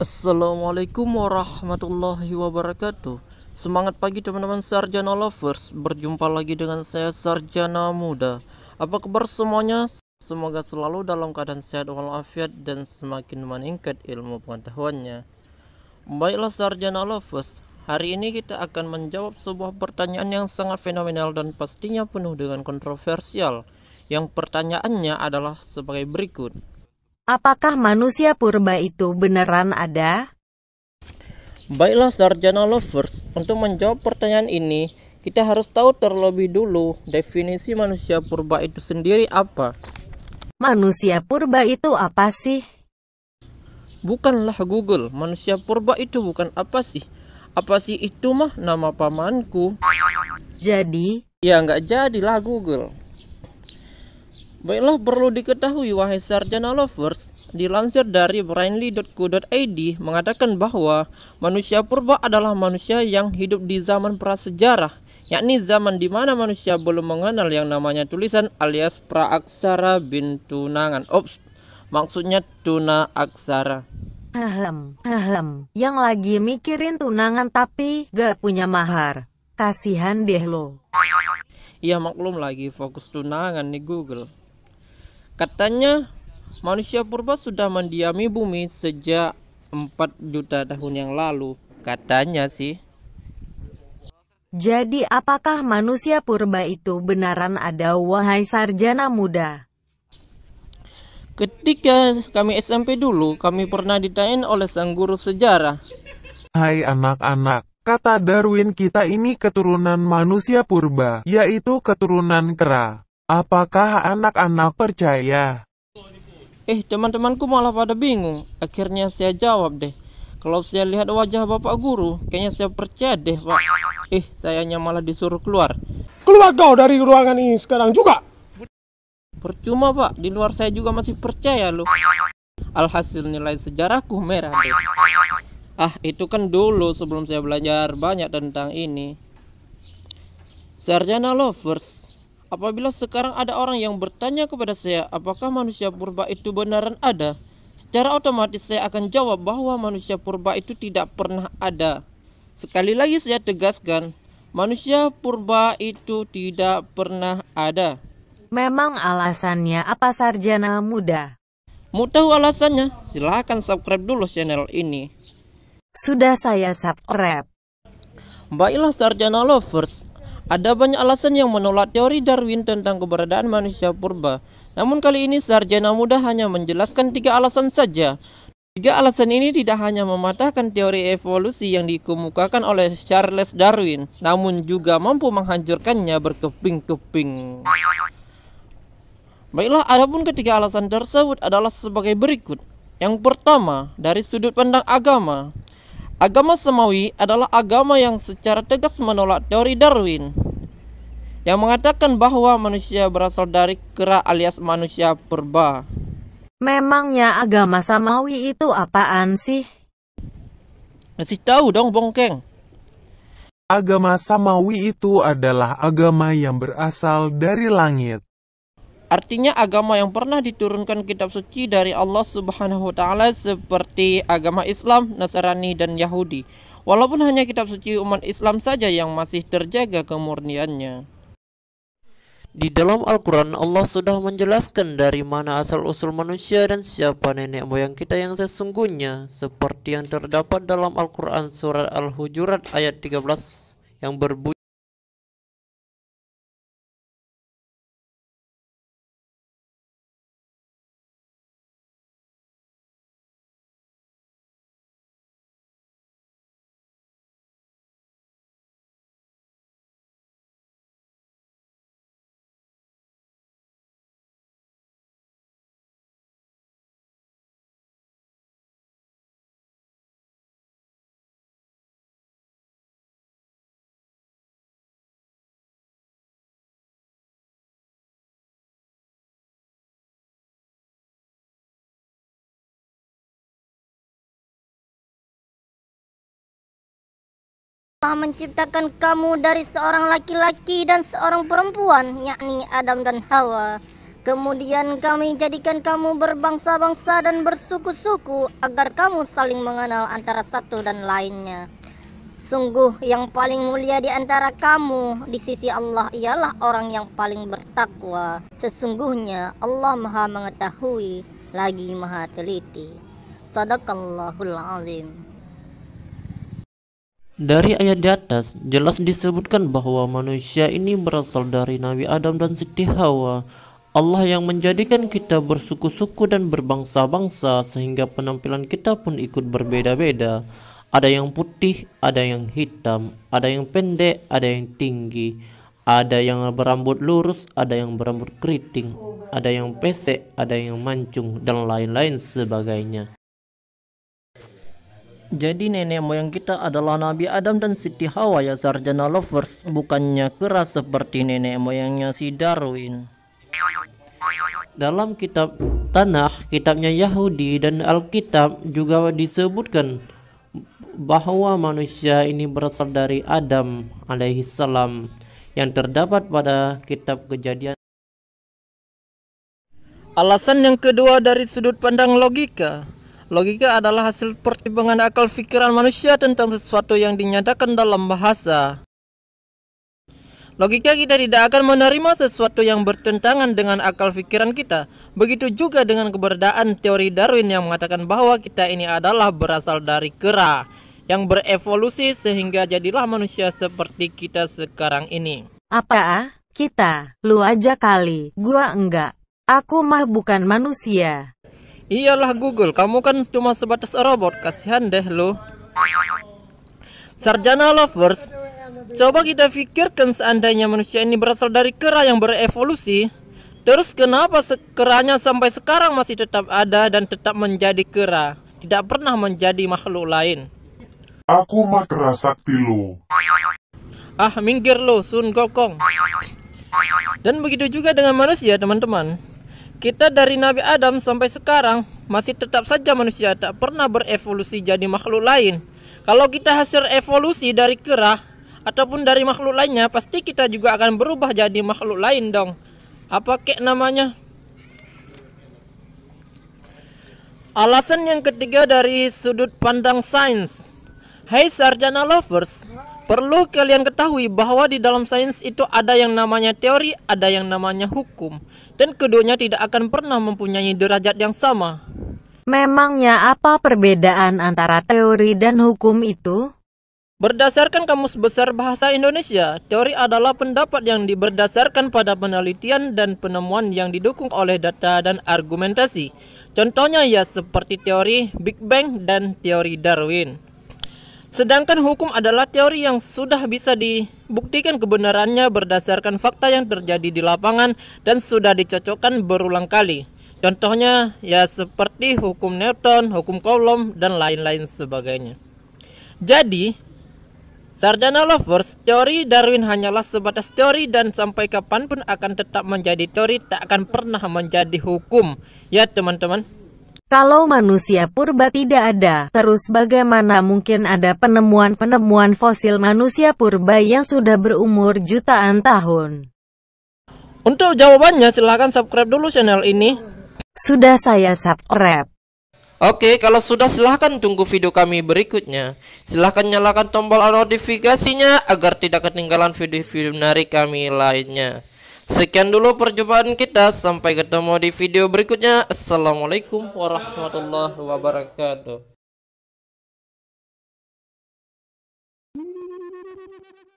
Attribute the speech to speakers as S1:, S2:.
S1: Assalamualaikum warahmatullahi wabarakatuh Semangat pagi teman-teman Sarjana Lovers Berjumpa lagi dengan saya Sarjana Muda Apa kabar semuanya? Semoga selalu dalam keadaan sehat walafiat dan semakin meningkat ilmu pengetahuannya Baiklah Sarjana Lovers Hari ini kita akan menjawab sebuah pertanyaan yang sangat fenomenal dan pastinya penuh dengan kontroversial Yang pertanyaannya adalah sebagai berikut
S2: Apakah manusia purba itu beneran ada?
S1: Baiklah sarjana lovers, untuk menjawab pertanyaan ini, kita harus tahu terlebih dulu definisi manusia purba itu sendiri apa.
S2: Manusia purba itu apa sih?
S1: Bukanlah Google, manusia purba itu bukan apa sih? Apa sih itu mah nama pamanku? Jadi? Ya nggak jadilah Google. Baiklah perlu diketahui wahai sarjana lovers, dilansir dari brainly.co.id mengatakan bahwa manusia purba adalah manusia yang hidup di zaman prasejarah, yakni zaman di mana manusia belum mengenal yang namanya tulisan alias praaksara bin tunangan. Ops, maksudnya tuna aksara.
S2: Ahem, ahem, yang lagi mikirin tunangan tapi gak punya mahar. Kasihan deh lo.
S1: Iya maklum lagi fokus tunangan nih Google. Katanya manusia purba sudah mendiami bumi sejak 4 juta tahun yang lalu. Katanya sih.
S2: Jadi apakah manusia purba itu benaran ada wahai sarjana muda?
S1: Ketika kami SMP dulu, kami pernah ditanyain oleh sang guru sejarah. Hai anak-anak, kata Darwin kita ini keturunan manusia purba, yaitu keturunan kera. Apakah anak-anak percaya? Eh, teman-temanku malah pada bingung. Akhirnya saya jawab deh. Kalau saya lihat wajah bapak guru, kayaknya saya percaya deh, Pak. Eh, sayanya malah disuruh keluar. Keluar kau dari ruangan ini sekarang juga. Percuma, Pak. Di luar saya juga masih percaya loh. Alhasil nilai sejarahku merah deh. Ah, itu kan dulu sebelum saya belajar banyak tentang ini. Sarjana Lovers, Apabila sekarang ada orang yang bertanya kepada saya, apakah manusia purba itu benaran ada? Secara otomatis saya akan jawab bahwa manusia purba itu tidak pernah ada. Sekali lagi saya tegaskan, manusia purba itu tidak pernah ada.
S2: Memang alasannya apa sarjana muda? Mau tahu alasannya?
S1: Silahkan subscribe dulu channel ini.
S2: Sudah saya subscribe.
S1: Baiklah sarjana lovers, ada banyak alasan yang menolak teori Darwin tentang keberadaan manusia purba. Namun kali ini sarjana muda hanya menjelaskan tiga alasan saja. Tiga alasan ini tidak hanya mematahkan teori evolusi yang dikemukakan oleh Charles Darwin, namun juga mampu menghancurkannya berkeping-keping. Baiklah, adapun ketiga alasan tersebut adalah sebagai berikut. Yang pertama, dari sudut pandang agama. Agama semawi adalah agama yang secara tegas menolak teori Darwin yang mengatakan bahwa manusia berasal dari kera alias manusia purba.
S2: Memangnya agama samawi itu apaan sih? Masih tahu dong bongkeng.
S1: Agama samawi itu adalah agama yang berasal dari langit. Artinya agama yang pernah diturunkan kitab suci dari Allah Subhanahu wa taala seperti agama Islam, Nasrani dan Yahudi. Walaupun hanya kitab suci umat Islam saja yang masih terjaga kemurniannya. Di dalam Al-Quran Allah sudah menjelaskan dari mana asal-usul manusia dan siapa nenek moyang kita yang sesungguhnya Seperti yang terdapat dalam Al-Quran surat Al-Hujurat ayat 13
S2: yang berbunyi Allah menciptakan kamu dari seorang laki-laki dan seorang perempuan, yakni Adam dan
S1: Hawa. Kemudian kami jadikan kamu berbangsa-bangsa dan bersuku-suku agar kamu saling mengenal antara satu dan lainnya. Sungguh yang paling mulia di antara kamu di sisi Allah ialah orang yang paling bertakwa. Sesungguhnya Allah Maha mengetahui lagi Maha teliti. Sadaqallahul azim. Dari ayat di atas, jelas disebutkan bahwa manusia ini berasal dari Nabi Adam dan Siti Hawa. Allah yang menjadikan kita bersuku-suku dan berbangsa-bangsa sehingga penampilan kita pun ikut berbeda-beda. Ada yang putih, ada yang hitam, ada yang pendek, ada yang tinggi, ada yang berambut lurus, ada yang berambut keriting, ada yang pesek, ada yang mancung, dan lain-lain sebagainya. Jadi nenek moyang kita adalah Nabi Adam dan Siti Hawa ya sarjana lovers Bukannya keras seperti nenek moyangnya si Darwin Dalam kitab Tanah, kitabnya Yahudi dan Alkitab juga disebutkan bahwa manusia ini berasal dari Adam salam yang terdapat pada kitab kejadian Alasan yang kedua dari sudut pandang logika Logika adalah hasil pertimbangan akal pikiran manusia tentang sesuatu yang dinyatakan dalam bahasa. Logika kita tidak akan menerima sesuatu yang bertentangan dengan akal pikiran kita. Begitu juga dengan keberadaan teori Darwin yang mengatakan bahwa kita ini adalah berasal dari kera yang berevolusi sehingga jadilah manusia seperti kita sekarang ini.
S2: Apa ah? Kita, lu aja kali, gua enggak. Aku mah bukan manusia.
S1: Iyalah Google, kamu kan cuma sebatas robot, kasihan deh lo. Sarjana lovers, coba kita pikirkan seandainya manusia ini berasal dari kera yang berevolusi, terus kenapa keranya sampai sekarang masih tetap ada dan tetap menjadi kera, tidak pernah menjadi makhluk lain? Aku mah kera sakti Ah, minggir lo, Sun Gokong. Dan begitu juga dengan manusia, teman-teman. Kita dari Nabi Adam sampai sekarang masih tetap saja manusia tak pernah berevolusi jadi makhluk lain. Kalau kita hasil evolusi dari kera ataupun dari makhluk lainnya, pasti kita juga akan berubah jadi makhluk lain dong. Apa kek namanya? Alasan yang ketiga dari sudut pandang sains. Hai sarjana lovers, Perlu kalian ketahui bahwa di dalam sains itu ada yang namanya teori, ada yang namanya hukum, dan keduanya tidak akan pernah mempunyai derajat yang sama.
S2: Memangnya apa perbedaan antara teori dan hukum itu?
S1: Berdasarkan Kamus Besar Bahasa Indonesia, teori adalah pendapat yang diberdasarkan pada penelitian dan penemuan yang didukung oleh data dan argumentasi. Contohnya ya seperti teori Big Bang dan teori Darwin. Sedangkan hukum adalah teori yang sudah bisa dibuktikan kebenarannya berdasarkan fakta yang terjadi di lapangan dan sudah dicocokkan berulang kali. Contohnya ya seperti hukum Newton, hukum Coulomb dan lain-lain sebagainya. Jadi, sarjana lovers, teori Darwin hanyalah sebatas teori dan sampai kapanpun akan tetap menjadi teori, tak akan pernah menjadi hukum. Ya teman-teman.
S2: Kalau manusia purba tidak ada, terus bagaimana mungkin ada penemuan-penemuan fosil manusia purba yang sudah berumur jutaan tahun? Untuk jawabannya
S1: silahkan subscribe dulu channel ini.
S2: Sudah saya subscribe.
S1: Oke, kalau sudah silahkan tunggu video kami berikutnya. Silahkan nyalakan tombol notifikasinya agar tidak ketinggalan video-video menarik kami lainnya. Sekian dulu perjumpaan kita. Sampai ketemu di video berikutnya. Assalamualaikum warahmatullahi wabarakatuh.